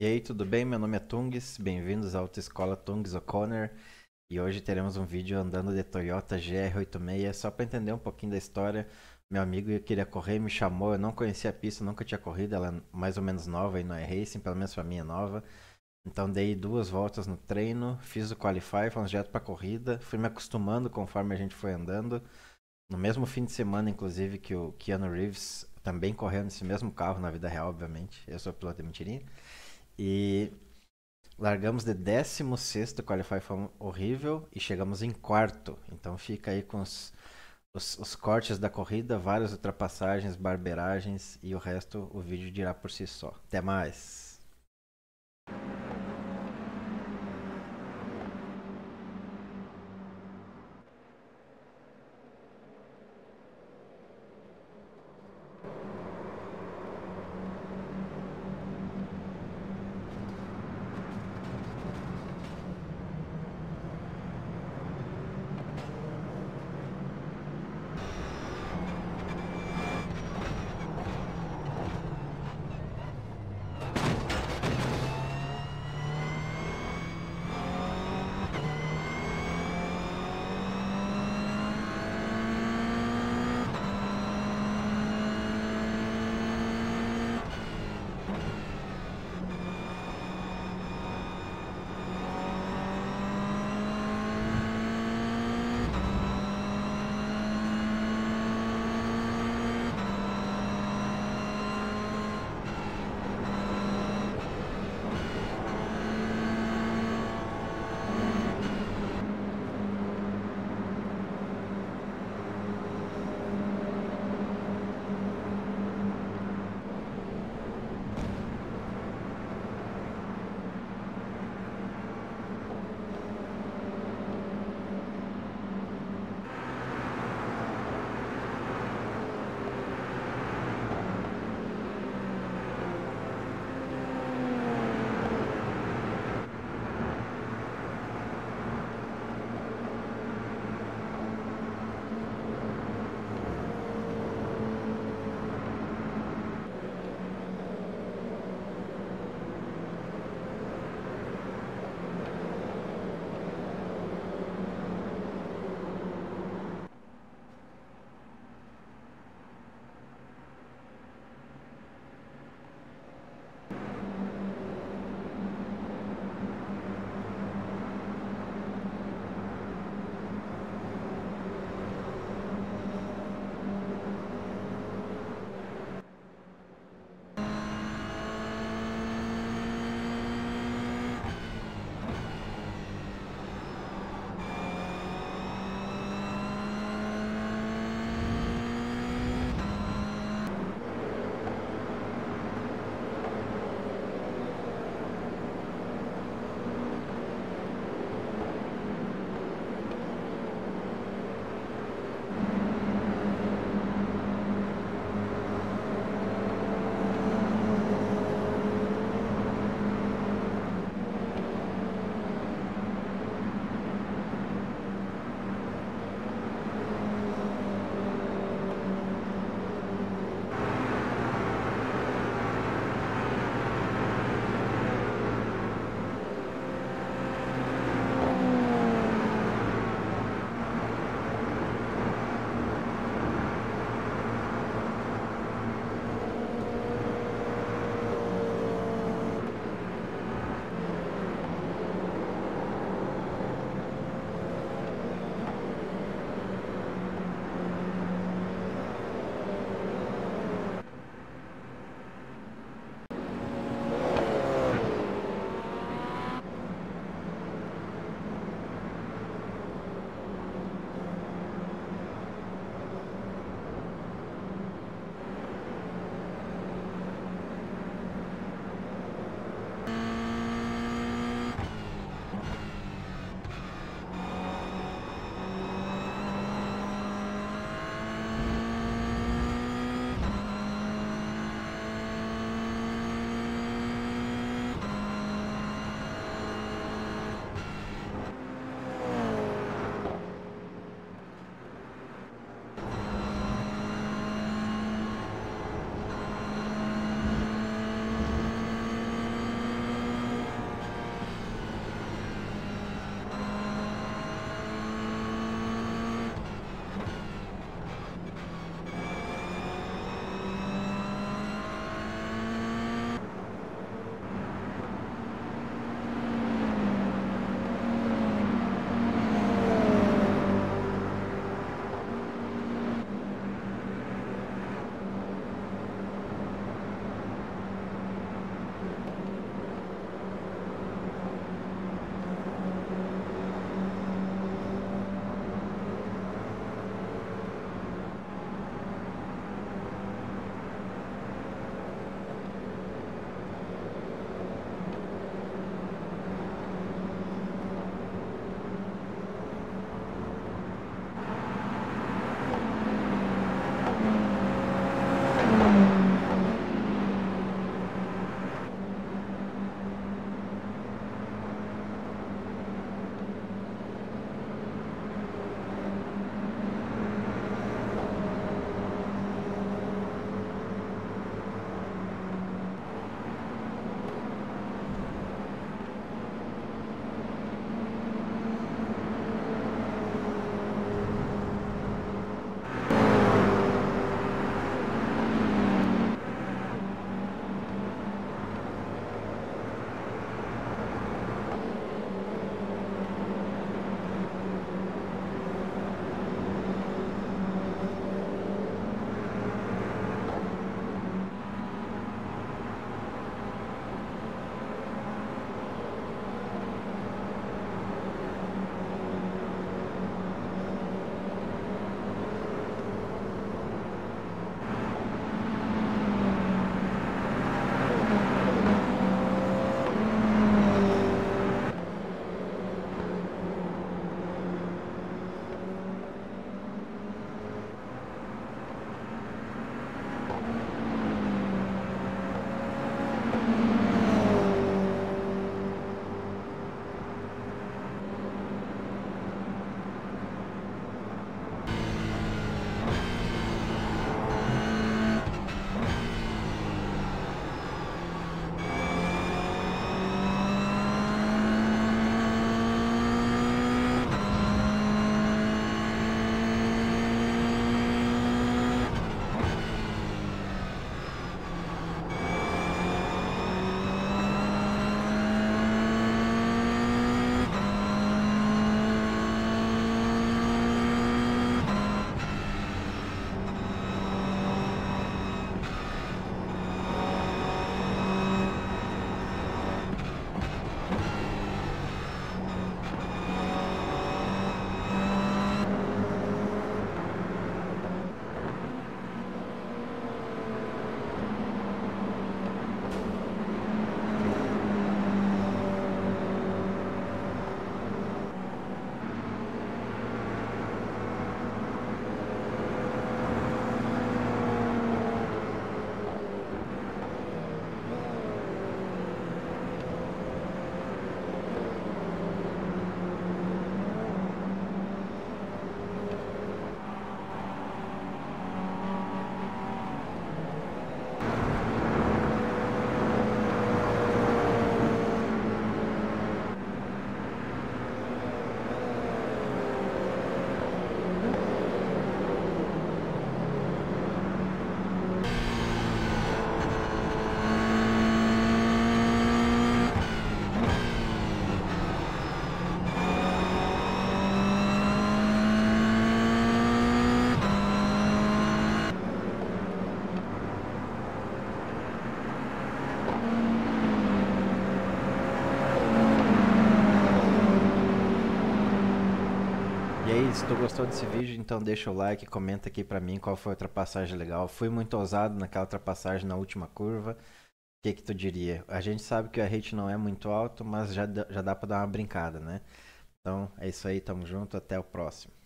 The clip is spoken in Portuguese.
E aí, tudo bem? Meu nome é Tungis. bem-vindos à Autoescola Tungis O'Connor. E hoje teremos um vídeo andando de Toyota GR86, só para entender um pouquinho da história. Meu amigo queria correr, me chamou, eu não conhecia a pista, nunca tinha corrido, ela é mais ou menos nova aí no é racing pelo menos pra mim é nova. Então dei duas voltas no treino, fiz o qualify, fomos direto pra corrida, fui me acostumando conforme a gente foi andando. No mesmo fim de semana, inclusive, que o Keanu Reeves também correu nesse mesmo carro, na vida real, obviamente. Eu sou piloto de mentirinha. E largamos de 16 qualify foi horrível e chegamos em quarto. Então fica aí com os, os, os, cortes da corrida, várias ultrapassagens, barberagens e o resto o vídeo dirá por si só. Até mais! E aí, é se tu gostou desse vídeo, então deixa o like, comenta aqui pra mim qual foi a ultrapassagem legal. Fui muito ousado naquela ultrapassagem na última curva. O que que tu diria? A gente sabe que o rate não é muito alto, mas já, já dá pra dar uma brincada, né? Então é isso aí, tamo junto, até o próximo.